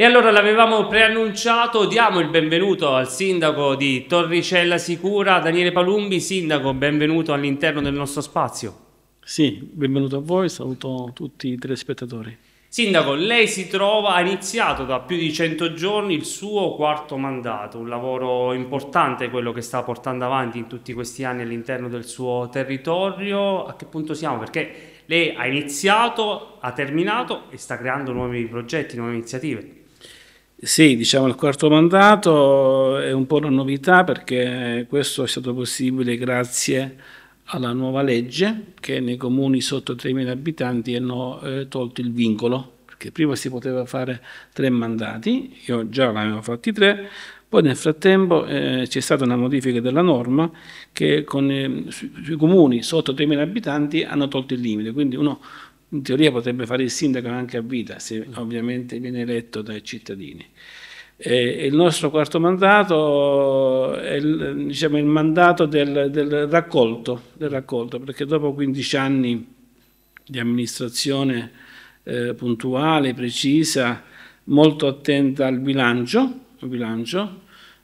E allora l'avevamo preannunciato, diamo il benvenuto al sindaco di Torricella Sicura, Daniele Palumbi. Sindaco, benvenuto all'interno del nostro spazio. Sì, benvenuto a voi, saluto tutti i telespettatori. Sindaco, lei si trova, ha iniziato da più di 100 giorni il suo quarto mandato, un lavoro importante quello che sta portando avanti in tutti questi anni all'interno del suo territorio. A che punto siamo? Perché lei ha iniziato, ha terminato e sta creando nuovi progetti, nuove iniziative. Sì, diciamo il quarto mandato è un po' una novità perché questo è stato possibile grazie alla nuova legge che nei comuni sotto 3.000 abitanti hanno eh, tolto il vincolo, perché prima si poteva fare tre mandati, io già ne avevo fatti tre, poi nel frattempo eh, c'è stata una modifica della norma che con, eh, sui, sui comuni sotto 3.000 abitanti hanno tolto il limite, quindi uno in teoria potrebbe fare il sindaco anche a vita, se ovviamente viene eletto dai cittadini. E il nostro quarto mandato è il, diciamo, il mandato del, del, raccolto, del, raccolto, perché dopo 15 anni di amministrazione eh, puntuale, precisa, molto attenta al bilancio, al bilancio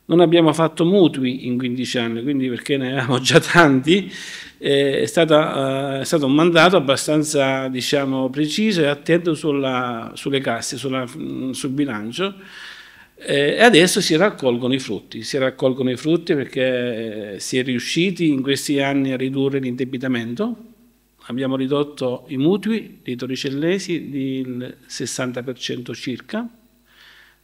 non abbiamo fatto mutui in 15 anni, quindi perché ne avevamo già tanti, eh, è, stata, eh, è stato un mandato abbastanza diciamo, preciso e attento sulla, sulle casse, sulla, mm, sul bilancio eh, e adesso si raccolgono i frutti, si raccolgono i frutti perché si è riusciti in questi anni a ridurre l'indebitamento, abbiamo ridotto i mutui dei torricellesi del 60% circa,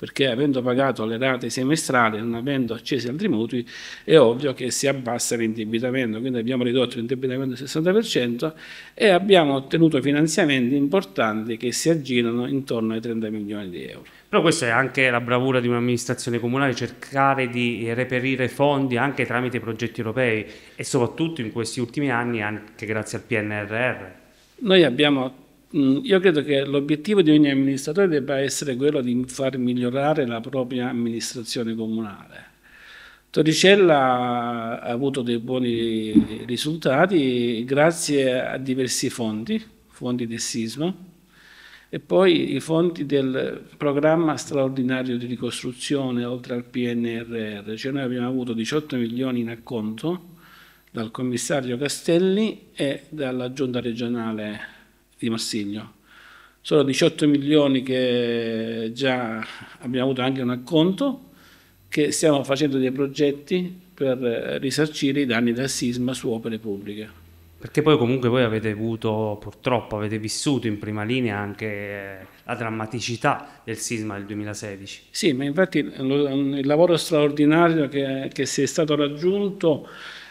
perché avendo pagato le rate semestrali, non avendo accesi altri mutui, è ovvio che si abbassa l'indebitamento, quindi abbiamo ridotto l'indebitamento del 60% e abbiamo ottenuto finanziamenti importanti che si aggirano intorno ai 30 milioni di euro. Però questa è anche la bravura di un'amministrazione comunale, cercare di reperire fondi anche tramite progetti europei e soprattutto in questi ultimi anni anche grazie al PNRR. Noi abbiamo Mm, io credo che l'obiettivo di ogni amministratore debba essere quello di far migliorare la propria amministrazione comunale. Torricella ha avuto dei buoni risultati grazie a diversi fondi, fondi del sisma e poi i fondi del programma straordinario di ricostruzione oltre al PNRR, cioè noi abbiamo avuto 18 milioni in acconto dal commissario Castelli e dalla giunta regionale di Marsiglio. Sono 18 milioni che già abbiamo avuto anche un acconto, che stiamo facendo dei progetti per risarcire i danni del sisma su opere pubbliche. Perché poi comunque voi avete avuto, purtroppo avete vissuto in prima linea anche eh, la drammaticità del sisma del 2016. Sì, ma infatti il lavoro straordinario che, che si è stato raggiunto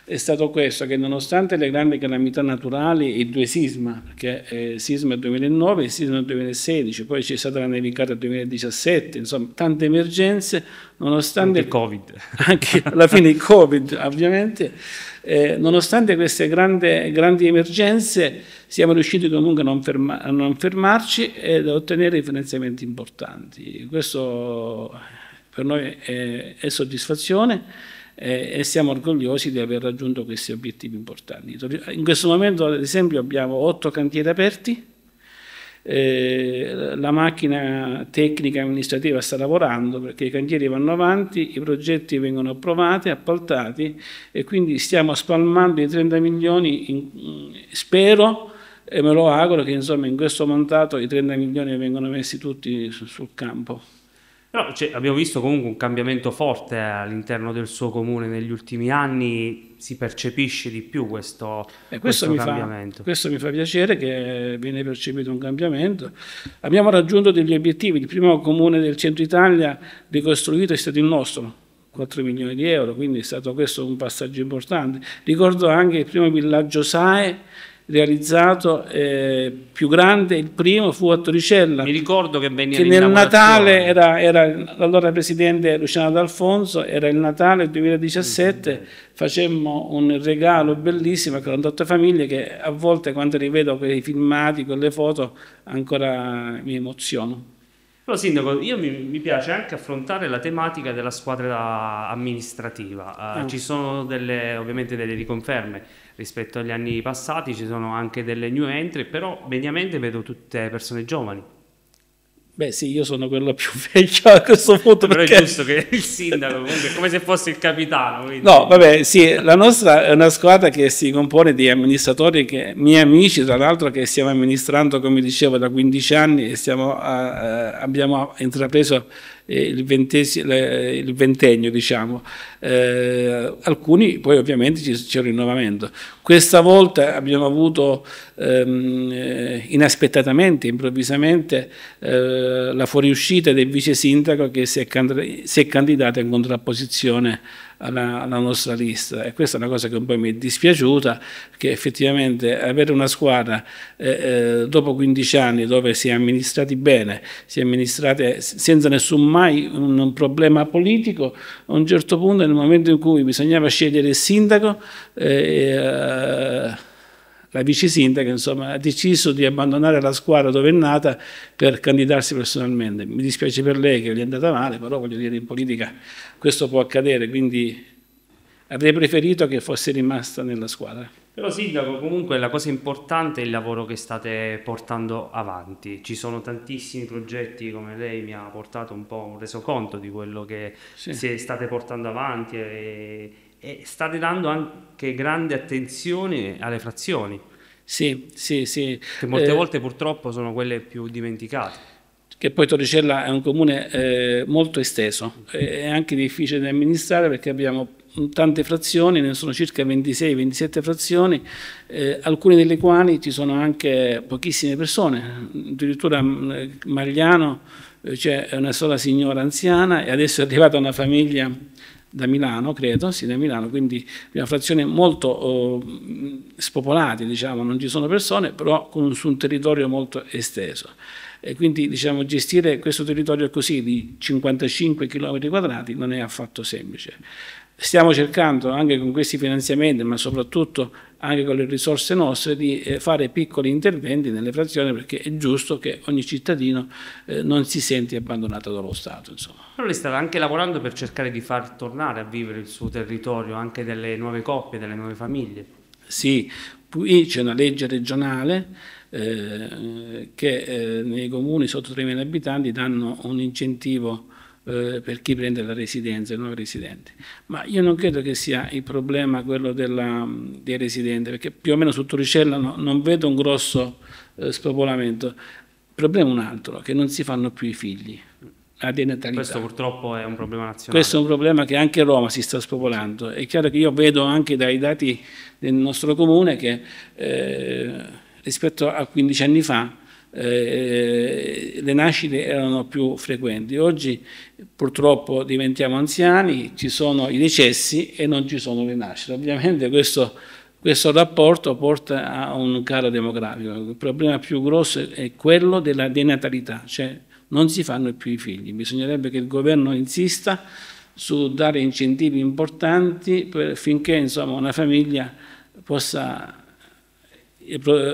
è stato questo, che nonostante le grandi calamità naturali, i due sisma, perché eh, sisma 2009 e sisma 2016, poi c'è stata la nevicata 2017, insomma tante emergenze, nonostante... Anche il Covid. Anche alla fine il Covid, ovviamente. Eh, nonostante queste grande, grandi emergenze, siamo riusciti comunque a non, ferma, a non fermarci ed a ottenere finanziamenti importanti. Questo per noi è, è soddisfazione eh, e siamo orgogliosi di aver raggiunto questi obiettivi importanti. In questo momento ad esempio abbiamo otto cantieri aperti, eh, la macchina tecnica amministrativa sta lavorando perché i cantieri vanno avanti, i progetti vengono approvati, appaltati e quindi stiamo spalmando i 30 milioni, in, spero e me lo auguro che insomma in questo montato i 30 milioni vengono messi tutti sul campo. Però cioè, abbiamo visto comunque un cambiamento forte all'interno del suo comune negli ultimi anni, si percepisce di più questo, questo, questo cambiamento. Fa, questo mi fa piacere che viene percepito un cambiamento. Abbiamo raggiunto degli obiettivi, il primo comune del centro Italia ricostruito è stato il nostro, 4 milioni di euro, quindi è stato questo un passaggio importante. Ricordo anche il primo villaggio SAE realizzato eh, più grande, il primo fu a Torricella. Mi ricordo che venne che nel Natale era, era l'allora presidente Luciano D'Alfonso, era il Natale 2017, mm-hmm. facemmo un regalo bellissimo a 48 famiglie che a volte quando rivedo quei filmati, quelle foto, ancora mi emoziono. Però Sindaco, io mi, mi piace anche affrontare la tematica della squadra amministrativa. Eh, oh. Ci sono delle, ovviamente delle riconferme rispetto agli anni passati, ci sono anche delle new entry, però mediamente vedo tutte persone giovani. Beh sì, io sono quello più vecchio a questo punto. Però perché... è giusto che il sindaco comunque come se fosse il capitano. Quindi. No, vabbè, sì, la nostra è una squadra che si compone di amministratori, che, miei amici tra l'altro, che stiamo amministrando, come dicevo, da 15 anni e stiamo, uh, abbiamo intrapreso eh, il, ventesi, il ventennio, diciamo. Eh, alcuni poi ovviamente c'è un rinnovamento. Questa volta abbiamo avuto ehm, eh, inaspettatamente, improvvisamente, eh, la fuoriuscita del vice sindaco che si è, si è candidato in contrapposizione alla, alla, nostra lista e questa è una cosa che un po' mi è dispiaciuta che effettivamente avere una squadra eh, eh dopo 15 anni dove si è amministrati bene, si è amministrati senza nessun mai un, un problema politico, a un certo punto nel momento in cui bisognava scegliere il sindaco eh, eh la vice sindaca insomma, ha deciso di abbandonare la squadra dove è nata per candidarsi personalmente. Mi dispiace per lei che gli è andata male, però voglio dire in politica questo può accadere, quindi avrei preferito che fosse rimasta nella squadra. Però Sindaco, comunque la cosa importante è il lavoro che state portando avanti. Ci sono tantissimi progetti, come lei mi ha portato un po' un resoconto di quello che sì. state portando avanti e, e state dando anche grande attenzione alle frazioni. Sì, sì, sì. Che molte eh, volte purtroppo sono quelle più dimenticate. Che poi Torricella è un comune eh, molto esteso, mm. eh, è anche difficile da amministrare perché abbiamo tante frazioni, ne sono circa 26-27 frazioni, eh, alcune delle quali ci sono anche pochissime persone, addirittura mm, Magliano eh, c'è cioè una sola signora anziana e adesso è arrivata una famiglia da Milano, credo, sì, da Milano, quindi una frazione molto oh, spopolata, diciamo, non ci sono persone, però con, su un territorio molto esteso. E quindi diciamo, gestire questo territorio così di 55 km quadrati non è affatto semplice. Stiamo cercando anche con questi finanziamenti, ma soprattutto anche con le risorse nostre, di eh, fare piccoli interventi nelle frazioni perché è giusto che ogni cittadino eh, non si senti abbandonato dallo Stato. Insomma. Però lei sta anche lavorando per cercare di far tornare a vivere il suo territorio anche delle nuove coppie, delle nuove famiglie. Sì, qui c'è una legge regionale eh, che eh, nei comuni sotto 3.000 abitanti danno un incentivo eh, per chi prende la residenza, i nuovi residenti. Ma io non credo che sia il problema quello della, mm, dei residenti, perché più o meno su Torricella no, non vedo un grosso eh, spopolamento. Il problema è un altro, che non si fanno più i figli. Questo purtroppo è un problema nazionale. Questo è un problema che anche Roma si sta spopolando. È chiaro che io vedo anche dai dati del nostro comune che eh, rispetto a 15 anni fa eh, le nascite erano più frequenti. Oggi purtroppo diventiamo anziani, ci sono i decessi e non ci sono le nascite. Ovviamente questo, questo rapporto porta a un calo demografico. Il problema più grosso è quello della denatalità, cioè non si fanno più i figli. Bisognerebbe che il governo insista su dare incentivi importanti per, finché insomma, una famiglia possa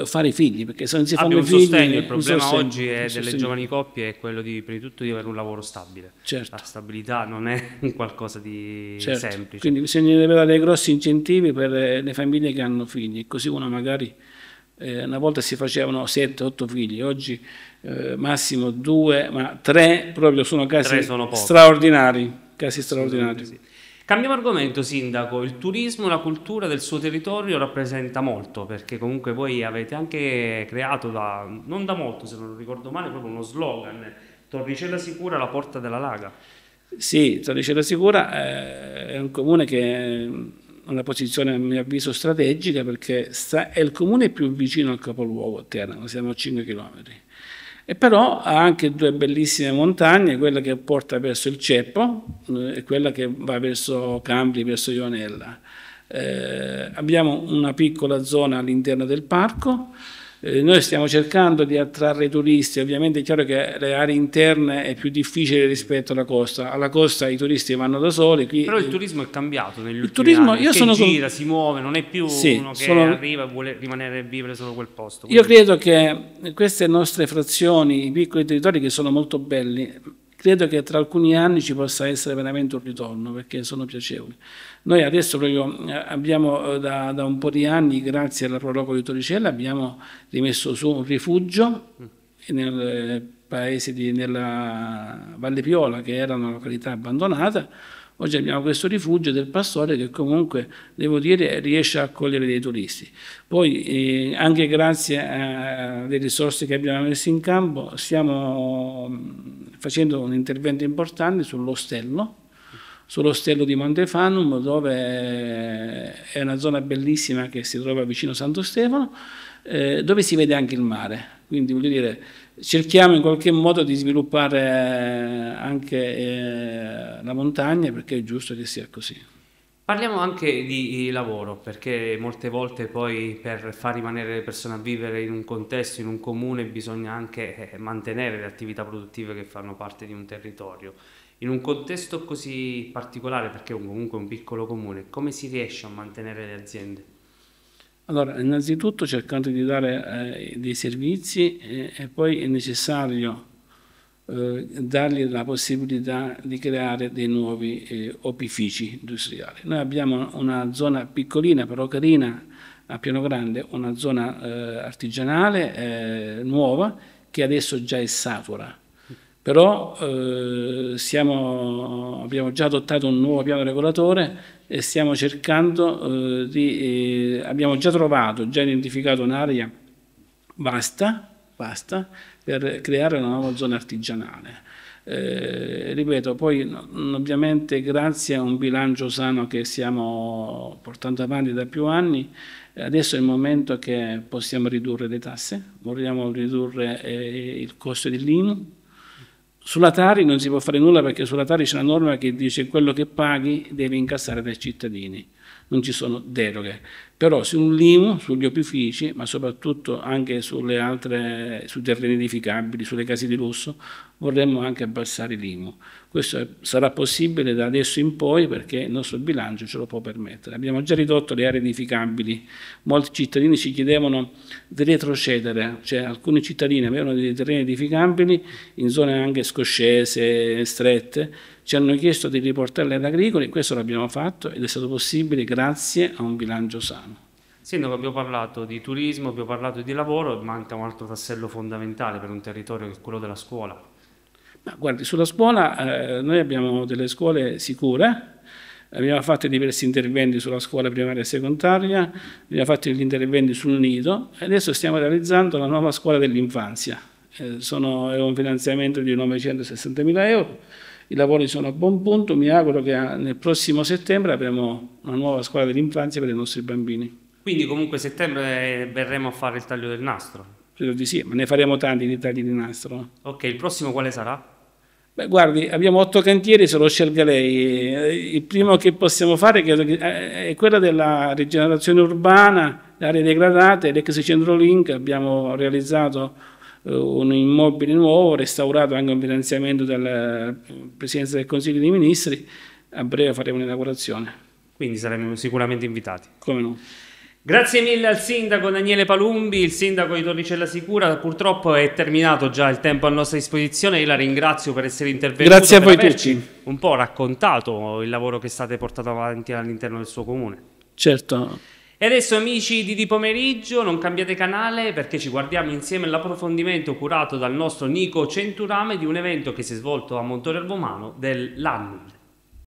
fare figli, perché se non si fanno figli... Sostegno, il problema sostegno, oggi è delle giovani coppie è quello di, prima di tutto di avere un lavoro stabile. Certo. La stabilità non è qualcosa di certo. semplice. Quindi bisognerebbe dare dei grossi incentivi per eh, le famiglie che hanno figli, così uno magari... Eh, una volta si facevano 7-8 figli, oggi eh, massimo 2, ma 3 proprio sono casi sono straordinari. Casi straordinari. Sì, sì. Cambiamo argomento, Sindaco. Il turismo, la cultura del suo territorio rappresenta molto, perché comunque voi avete anche creato da, non da molto, se non ricordo male, proprio uno slogan, Torricella Sicura, la porta della Laga. Sì, Torricella Sicura eh, è un comune che ha una posizione, a mio avviso, strategica, perché è il comune più vicino al capoluogo Terra, siamo a 5 chilometri e però ha anche due bellissime montagne, quella che porta verso il Ceppo eh, e quella che va verso Cambri, verso Ionella. Eh, abbiamo una piccola zona all'interno del parco, eh, noi stiamo cercando di attrarre i turisti, ovviamente è chiaro che le aree interne è più difficile rispetto alla costa, alla costa i turisti vanno da soli. Qui, Però il eh, turismo è cambiato negli ultimi turismo, anni, io sono gira, si muove, non è più sì, uno che sono... arriva e vuole rimanere e vivere solo quel posto. Quindi... Io credo che queste nostre frazioni, i piccoli territori che sono molto belli, credo che tra alcuni anni ci possa essere veramente un ritorno perché sono piacevoli. Noi adesso eh, abbiamo eh, da, da, un po' di anni, grazie alla Proloco di Torricella, abbiamo rimesso su un rifugio nel eh, paese di, nella Valle Piola, che era una località abbandonata, Oggi abbiamo questo rifugio del pastore che comunque, devo dire, riesce a accogliere dei turisti. Poi, eh, anche grazie alle risorse che abbiamo messo in campo, stiamo mm, facendo un intervento importante sull'ostello, sull'ostello di Montefanum, dove eh, è una zona bellissima che si trova vicino a Santo Stefano, eh, dove si vede anche il mare. Quindi voglio dire, cerchiamo in qualche modo di sviluppare anche eh, la montagna perché è giusto che sia così. Parliamo anche di lavoro, perché molte volte poi per far rimanere le persone a vivere in un contesto, in un comune, bisogna anche eh, mantenere le attività produttive che fanno parte di un territorio. In un contesto così particolare, perché comunque è un piccolo comune, come si riesce a mantenere le aziende? Allora, innanzitutto cercando di dare eh, dei servizi e, eh, e, poi è necessario eh, dargli la possibilità di creare dei nuovi eh, opifici industriali. Noi abbiamo una zona piccolina però carina a Piano Grande, una zona eh, artigianale eh, nuova che adesso già è satura però eh, siamo, abbiamo già adottato un nuovo piano regolatore e stiamo cercando eh, di... Eh, abbiamo già trovato, già identificato un'area vasta, vasta per creare una nuova zona artigianale. Eh, ripeto, poi ovviamente grazie a un bilancio sano che stiamo portando avanti da più anni, adesso è il momento che possiamo ridurre le tasse, vogliamo ridurre eh, il costo dell'IMU, Sull'Atari non si può fare nulla perché sull'Atari c'è una norma che dice quello che paghi devi incassare dai cittadini, non ci sono deroghe. Però sull'IMU, sugli opifici, ma soprattutto anche sulle altre, su terreni edificabili, sulle case di lusso, vorremmo anche abbassare l'IMU. Questo sarà possibile da adesso in poi perché il nostro bilancio ce lo può permettere. Abbiamo già ridotto le aree edificabili, molti cittadini ci chiedevano di retrocedere, cioè alcuni cittadini avevano dei terreni edificabili in zone anche scoscese, strette, ci hanno chiesto di riportarli ad agricoli, questo l'abbiamo fatto ed è stato possibile grazie a un bilancio sano. Sindaco, abbiamo parlato di turismo, abbiamo parlato di lavoro, manca un altro tassello fondamentale per un territorio che è quello della scuola. Ma guardi, sulla scuola eh, noi abbiamo delle scuole sicure, abbiamo fatto diversi interventi sulla scuola primaria e secondaria, abbiamo fatto gli interventi sul nido e adesso stiamo realizzando la nuova scuola dell'infanzia. Eh, è un finanziamento di 960.000 euro, i lavori sono a buon punto, mi auguro che eh, nel prossimo settembre avremo una nuova scuola dell'infanzia per i nostri bambini. Quindi comunque a settembre eh, verremo a fare il taglio del nastro? Credo di sì, ma ne faremo tanti di tagli di nastro. Ok, il prossimo quale sarà? Beh, guardi, abbiamo otto cantieri, se lo scelga lei. Il primo che possiamo fare eh, è quello della rigenerazione urbana, le aree degradate, l'ex centro Link, abbiamo realizzato eh, un immobile nuovo, restaurato anche un finanziamento dalla eh, Presidenza del Consiglio dei Ministri, a breve faremo l'inaugurazione. Quindi saremo sicuramente invitati. Come no. Grazie mille al sindaco Daniele Palumbi, il sindaco di Torricella Sicura, purtroppo è terminato già il tempo a nostra disposizione, io la ringrazio per essere intervenuto. Grazie a voi tutti. Un po' raccontato il lavoro che state portando avanti all'interno del suo comune. Certo. E adesso amici di di pomeriggio, non cambiate canale perché ci guardiamo insieme all'approfondimento curato dal nostro Nico Centurame di un evento che si è svolto a Montorelvomano dell'anno